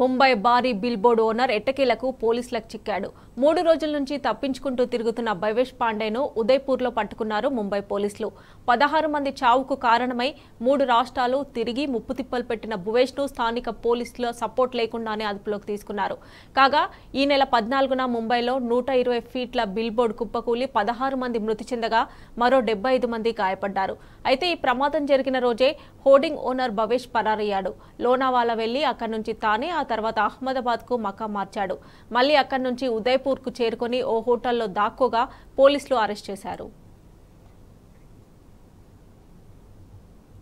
ముంబై భారీ bill board owner ఎట్టకేలకు పోలీసులకు చిక్కాడు మూడు రోజుల నుంచి తప్పించుకుంటూ తిరుగుతున్న భవేష్ పాండేను ఉదయపూర్లో పట్టుకున్నారు ముంబై పోలీసులు పదహారు మంది చావుకు కారణమై మూడు రాష్ట్రాలు తిరిగి ముప్పు తిప్పలు పెట్టిన భువేష్ను స్థానిక పోలీసుల సపోర్ట్ లేకుండానే అదుపులోకి తీసుకున్నారు కాగా ఈ నెల పద్నాలుగున ముంబైలో నూట ఇరవై ఫీట్ల బిల్ బోర్డు కుప్పకూలి పదహారు మంది మృతి చెందగా మరో డెబ్బై ఐదు మంది గాయపడ్డారు అయితే ఈ ప్రమాదం జరిగిన రోజే హోర్డింగ్ ఓనర్ భవేష్ పరారయ్యాడు లోనావాలా వెళ్లి అక్కడి నుంచి తానే ఆ తర్వాత కు మకా మార్చాడు మళ్లీ అక్కడి నుంచి కు చేరుకుని ఓ హోటల్లో దాక్కుగా పోలీసులు అరెస్ట్ చేశారు